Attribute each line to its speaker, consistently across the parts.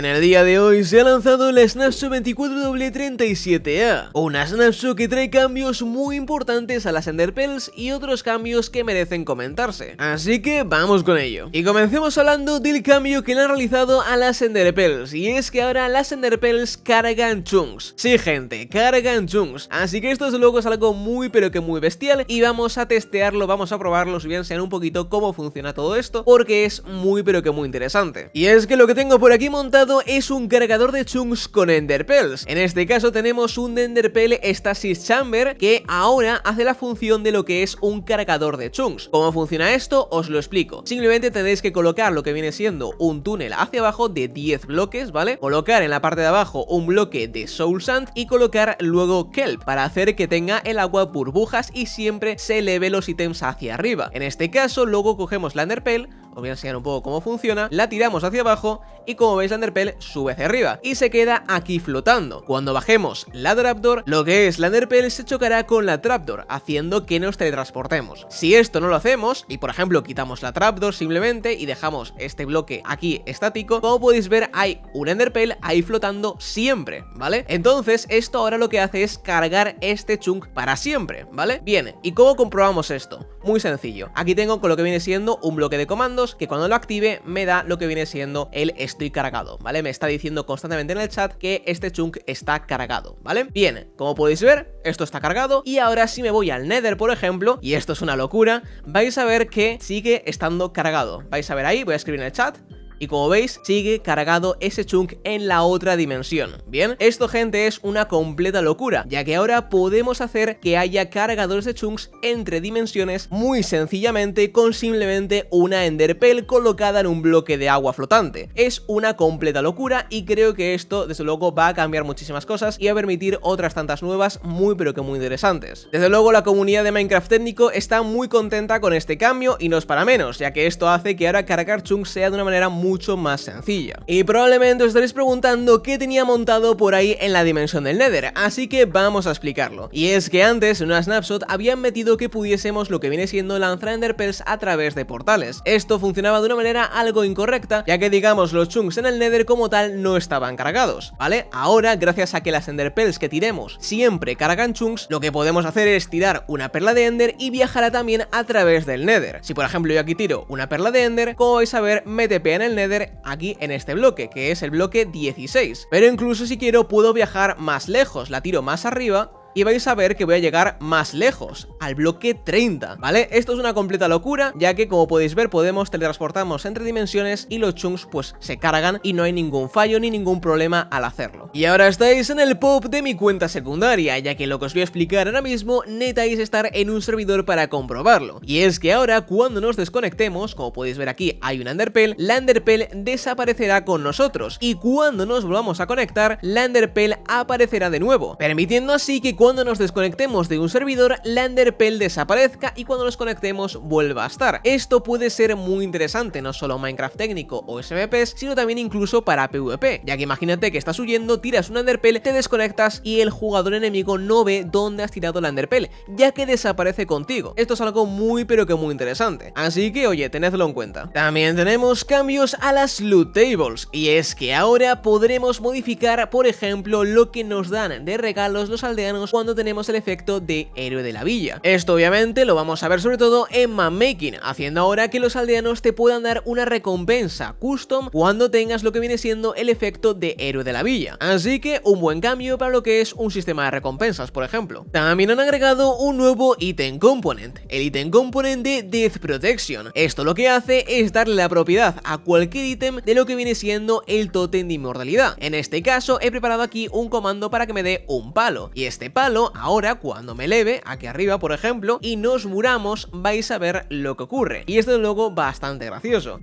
Speaker 1: En el día de hoy se ha lanzado la Snapshot 24W37A, una Snapshot que trae cambios muy importantes a las Enderpearls y otros cambios que merecen comentarse. Así que vamos con ello. Y comencemos hablando del cambio que le han realizado a las Enderpearls, y es que ahora las Enderpearls cargan chunks. Sí gente, cargan chunks, así que esto luego es algo muy pero que muy bestial y vamos a testearlo, vamos a probarlo, si bien sean un poquito cómo funciona todo esto, porque es muy pero que muy interesante. Y es que lo que tengo por aquí montado es un cargador de chunks con Ender En este caso tenemos un Ender Stasis Chamber que ahora hace la función de lo que es un cargador de chunks. ¿Cómo funciona esto? Os lo explico. Simplemente tenéis que colocar lo que viene siendo un túnel hacia abajo de 10 bloques, ¿vale? Colocar en la parte de abajo un bloque de Soul Sand y colocar luego Kelp para hacer que tenga el agua burbujas y siempre se eleve los ítems hacia arriba. En este caso luego cogemos la Ender os voy a enseñar un poco cómo funciona, la tiramos hacia abajo y como veis la Enderpell sube hacia arriba y se queda aquí flotando. Cuando bajemos la Trapdoor, lo que es la Enderpell se chocará con la Trapdoor, haciendo que nos teletransportemos. Si esto no lo hacemos, y por ejemplo quitamos la Trapdoor simplemente y dejamos este bloque aquí estático, como podéis ver hay un Enderpell ahí flotando siempre, ¿vale? Entonces esto ahora lo que hace es cargar este chunk para siempre, ¿vale? Bien, ¿y cómo comprobamos esto? Muy sencillo, aquí tengo con lo que viene siendo un bloque de comando que cuando lo active me da lo que viene siendo el estoy cargado, ¿vale? Me está diciendo constantemente en el chat que este chunk está cargado, ¿vale? Bien, como podéis ver, esto está cargado y ahora si me voy al Nether, por ejemplo, y esto es una locura, vais a ver que sigue estando cargado. Vais a ver ahí, voy a escribir en el chat, y como veis sigue cargado ese chunk en la otra dimensión. Bien, esto gente es una completa locura, ya que ahora podemos hacer que haya cargadores de chunks entre dimensiones muy sencillamente con simplemente una enderpel colocada en un bloque de agua flotante. Es una completa locura y creo que esto desde luego va a cambiar muchísimas cosas y a permitir otras tantas nuevas muy pero que muy interesantes. Desde luego la comunidad de Minecraft técnico está muy contenta con este cambio y no es para menos, ya que esto hace que ahora cargar chunks sea de una manera muy más sencilla. Y probablemente os estaréis preguntando qué tenía montado por ahí en la dimensión del Nether, así que vamos a explicarlo. Y es que antes, en una snapshot, habían metido que pudiésemos lo que viene siendo lanzar pearls a través de portales. Esto funcionaba de una manera algo incorrecta, ya que digamos los chunks en el Nether como tal no estaban cargados, ¿vale? Ahora, gracias a que las ender Pels que tiremos siempre cargan chunks, lo que podemos hacer es tirar una perla de ender y viajará también a través del Nether. Si por ejemplo yo aquí tiro una perla de ender, como vais a ver, me en el Nether aquí en este bloque, que es el bloque 16. Pero incluso si quiero puedo viajar más lejos, la tiro más arriba y vais a ver que voy a llegar más lejos, al bloque 30, ¿vale? Esto es una completa locura, ya que como podéis ver podemos teletransportarnos entre dimensiones y los chunks pues se cargan y no hay ningún fallo ni ningún problema al hacerlo. Y ahora estáis en el pop de mi cuenta secundaria, ya que lo que os voy a explicar ahora mismo es estar en un servidor para comprobarlo. Y es que ahora cuando nos desconectemos, como podéis ver aquí hay un underpell, la underpell desaparecerá con nosotros y cuando nos volvamos a conectar, la underpell aparecerá de nuevo, permitiendo así que cuando nos desconectemos de un servidor, la underpell desaparezca y cuando nos conectemos vuelva a estar. Esto puede ser muy interesante, no solo Minecraft técnico o SMPs, sino también incluso para PvP, ya que imagínate que estás huyendo, tiras una Underpell, te desconectas y el jugador enemigo no ve dónde has tirado la Underpell, ya que desaparece contigo. Esto es algo muy pero que muy interesante, así que oye, tenedlo en cuenta. También tenemos cambios a las loot tables, y es que ahora podremos modificar, por ejemplo, lo que nos dan de regalos los aldeanos cuando tenemos el efecto de héroe de la villa. Esto obviamente lo vamos a ver sobre todo en Making, haciendo ahora que los aldeanos te puedan dar una recompensa custom cuando tengas lo que viene siendo el efecto de héroe de la villa. Así que un buen cambio para lo que es un sistema de recompensas, por ejemplo. También han agregado un nuevo ítem component, el ítem component de Death Protection. Esto lo que hace es darle la propiedad a cualquier ítem de lo que viene siendo el totem de inmortalidad. En este caso he preparado aquí un comando para que me dé un palo, y este palo ahora cuando me eleve, aquí arriba por ejemplo, y nos muramos, vais a ver lo que ocurre. Y es un luego bastante gracioso.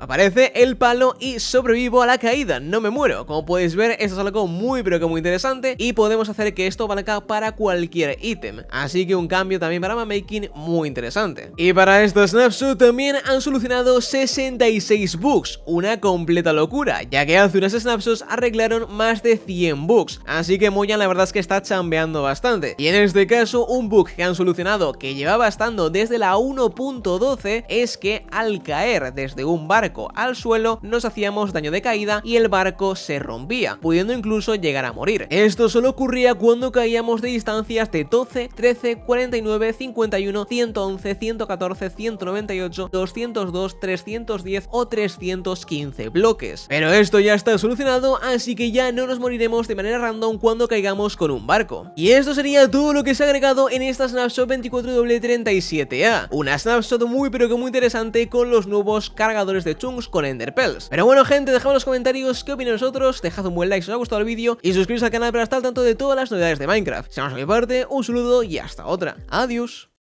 Speaker 1: Aparece el palo y sobrevivo a la caída, no me muero. Como podéis ver, esto es algo muy pero que muy interesante y podemos hacer que esto valga para cualquier ítem. Así que un cambio también para making muy interesante. Y para estos snapshot también han solucionado 66 bugs, una completa locura, ya que hace unas snapshots arreglaron más de 100 bugs. Así que Moyan la verdad es que está chambeando bastante. Y en este caso, un bug que han solucionado que llevaba estando desde la 1.12 es que al caer desde un barco al suelo, nos hacíamos daño de caída y el barco se rompía, pudiendo incluso llegar a morir. Esto solo ocurría cuando caíamos de distancias de 12, 13, 49, 51, 111, 114, 198, 202, 310 o 315 bloques. Pero esto ya está solucionado, así que ya no nos moriremos de manera random cuando caigamos con un barco. Y esto sería todo lo que se ha agregado en esta Snapshot 24W37A, una snapshot muy pero que muy interesante con los nuevos cargadores de Chunks con enderpearls. Pero bueno gente, dejad en los comentarios qué opinan vosotros, dejad un buen like si os ha gustado el vídeo y suscribiros al canal para estar al tanto de todas las novedades de Minecraft. Seamos a mi parte, un saludo y hasta otra. Adiós.